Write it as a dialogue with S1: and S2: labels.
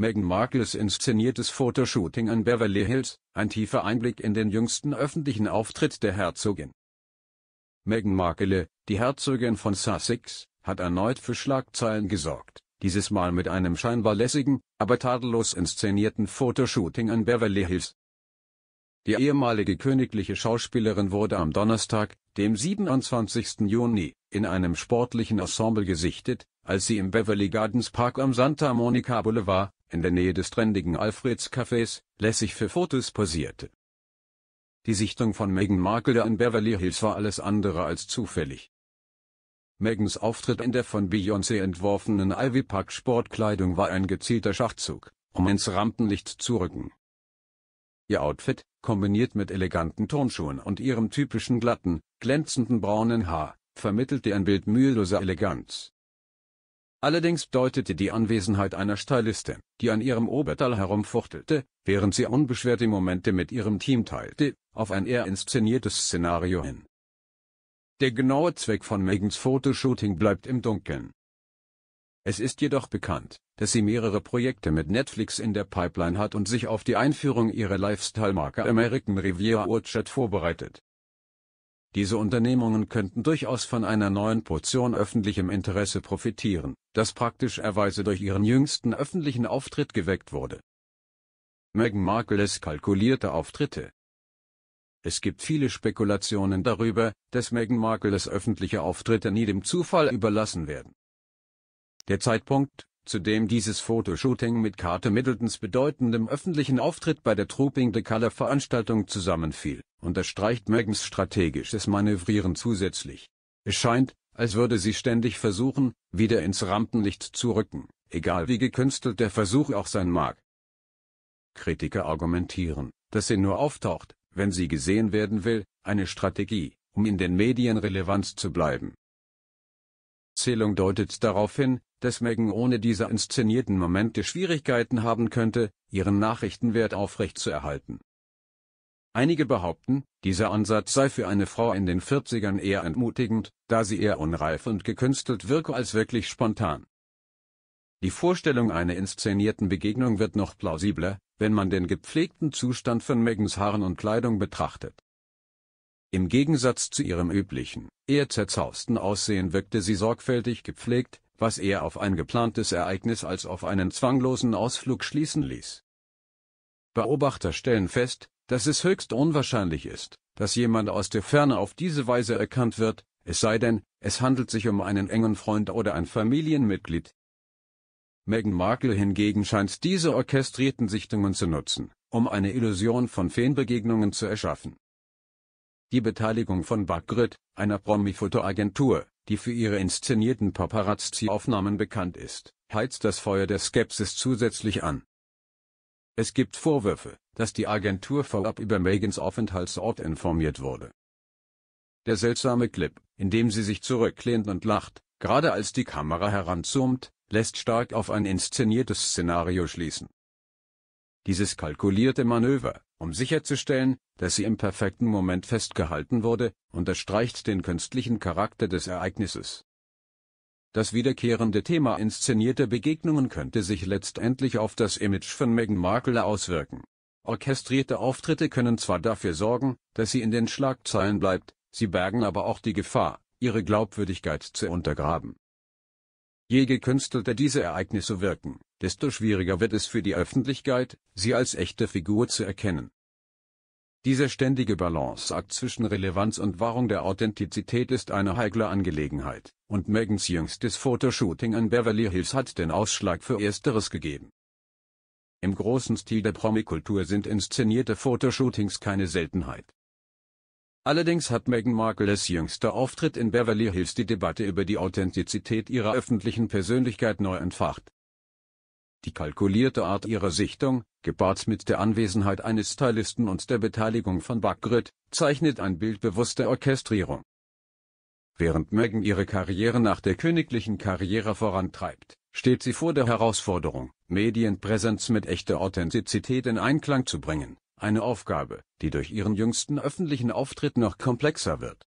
S1: Meghan Markles inszeniertes Fotoshooting in Beverly Hills, ein tiefer Einblick in den jüngsten öffentlichen Auftritt der Herzogin. Meghan Markle, die Herzogin von Sussex, hat erneut für Schlagzeilen gesorgt, dieses Mal mit einem scheinbar lässigen, aber tadellos inszenierten Fotoshooting in Beverly Hills. Die ehemalige königliche Schauspielerin wurde am Donnerstag, dem 27. Juni, in einem sportlichen Ensemble gesichtet, als sie im Beverly Gardens Park am Santa Monica Boulevard, in der Nähe des trendigen Alfreds Cafés, lässig für Fotos posierte. Die Sichtung von Meghan Markle in Beverly Hills war alles andere als zufällig. Megans Auftritt in der von Beyoncé entworfenen Ivy Park Sportkleidung war ein gezielter Schachzug, um ins Rampenlicht zu rücken. Ihr Outfit, kombiniert mit eleganten Turnschuhen und ihrem typischen glatten, glänzenden braunen Haar, vermittelte ein Bild müheloser Eleganz. Allerdings deutete die Anwesenheit einer Stylistin, die an ihrem Oberteil herumfuchtelte, während sie unbeschwerte Momente mit ihrem Team teilte, auf ein eher inszeniertes Szenario hin. Der genaue Zweck von Megans Fotoshooting bleibt im Dunkeln. Es ist jedoch bekannt, dass sie mehrere Projekte mit Netflix in der Pipeline hat und sich auf die Einführung ihrer Lifestyle-Marke American Riviera Orchard vorbereitet diese Unternehmungen könnten durchaus von einer neuen Portion öffentlichem Interesse profitieren, das praktischerweise durch ihren jüngsten öffentlichen Auftritt geweckt wurde. Meghan Markles kalkulierte Auftritte Es gibt viele Spekulationen darüber, dass Meghan Markles öffentliche Auftritte nie dem Zufall überlassen werden. Der Zeitpunkt, Zudem dieses Fotoshooting mit Kate Middletons bedeutendem öffentlichen Auftritt bei der Trooping the Color Veranstaltung zusammenfiel, unterstreicht Megans strategisches Manövrieren zusätzlich. Es scheint, als würde sie ständig versuchen, wieder ins Rampenlicht zu rücken, egal wie gekünstelt der Versuch auch sein mag. Kritiker argumentieren, dass sie nur auftaucht, wenn sie gesehen werden will, eine Strategie, um in den Medien relevant zu bleiben. Aufzählung deutet darauf hin, dass Meghan ohne diese inszenierten Momente Schwierigkeiten haben könnte, ihren Nachrichtenwert aufrechtzuerhalten. Einige behaupten, dieser Ansatz sei für eine Frau in den 40ern eher entmutigend, da sie eher unreif und gekünstelt wirke als wirklich spontan. Die Vorstellung einer inszenierten Begegnung wird noch plausibler, wenn man den gepflegten Zustand von Megans Haaren und Kleidung betrachtet. Im Gegensatz zu ihrem üblichen, eher zerzausten Aussehen wirkte sie sorgfältig gepflegt, was eher auf ein geplantes Ereignis als auf einen zwanglosen Ausflug schließen ließ. Beobachter stellen fest, dass es höchst unwahrscheinlich ist, dass jemand aus der Ferne auf diese Weise erkannt wird, es sei denn, es handelt sich um einen engen Freund oder ein Familienmitglied. Meghan Markle hingegen scheint diese orchestrierten Sichtungen zu nutzen, um eine Illusion von Feenbegegnungen zu erschaffen die Beteiligung von Bagrid, einer Promi-Fotoagentur, die für ihre inszenierten Paparazzi-Aufnahmen bekannt ist, heizt das Feuer der Skepsis zusätzlich an. Es gibt Vorwürfe, dass die Agentur vorab über Megans Aufenthaltsort informiert wurde. Der seltsame Clip, in dem sie sich zurücklehnt und lacht, gerade als die Kamera heranzoomt, lässt stark auf ein inszeniertes Szenario schließen. Dieses kalkulierte Manöver, um sicherzustellen, dass sie im perfekten Moment festgehalten wurde, unterstreicht den künstlichen Charakter des Ereignisses. Das wiederkehrende Thema inszenierter Begegnungen könnte sich letztendlich auf das Image von Meghan Markle auswirken. Orchestrierte Auftritte können zwar dafür sorgen, dass sie in den Schlagzeilen bleibt, sie bergen aber auch die Gefahr, ihre Glaubwürdigkeit zu untergraben. Je gekünstelter diese Ereignisse wirken, desto schwieriger wird es für die Öffentlichkeit, sie als echte Figur zu erkennen. Dieser ständige Balanceakt zwischen Relevanz und Wahrung der Authentizität ist eine heikle Angelegenheit, und Megans jüngstes Fotoshooting in Beverly Hills hat den Ausschlag für ersteres gegeben. Im großen Stil der Promikultur sind inszenierte Fotoshootings keine Seltenheit. Allerdings hat Meghan Markles jüngster Auftritt in Beverly Hills die Debatte über die Authentizität ihrer öffentlichen Persönlichkeit neu entfacht. Die kalkulierte Art ihrer Sichtung, gepaart mit der Anwesenheit eines Stylisten und der Beteiligung von Bagrit, zeichnet ein Bild bewusster Orchestrierung. Während Megan ihre Karriere nach der königlichen Karriere vorantreibt, steht sie vor der Herausforderung, Medienpräsenz mit echter Authentizität in Einklang zu bringen, eine Aufgabe, die durch ihren jüngsten öffentlichen Auftritt noch komplexer wird.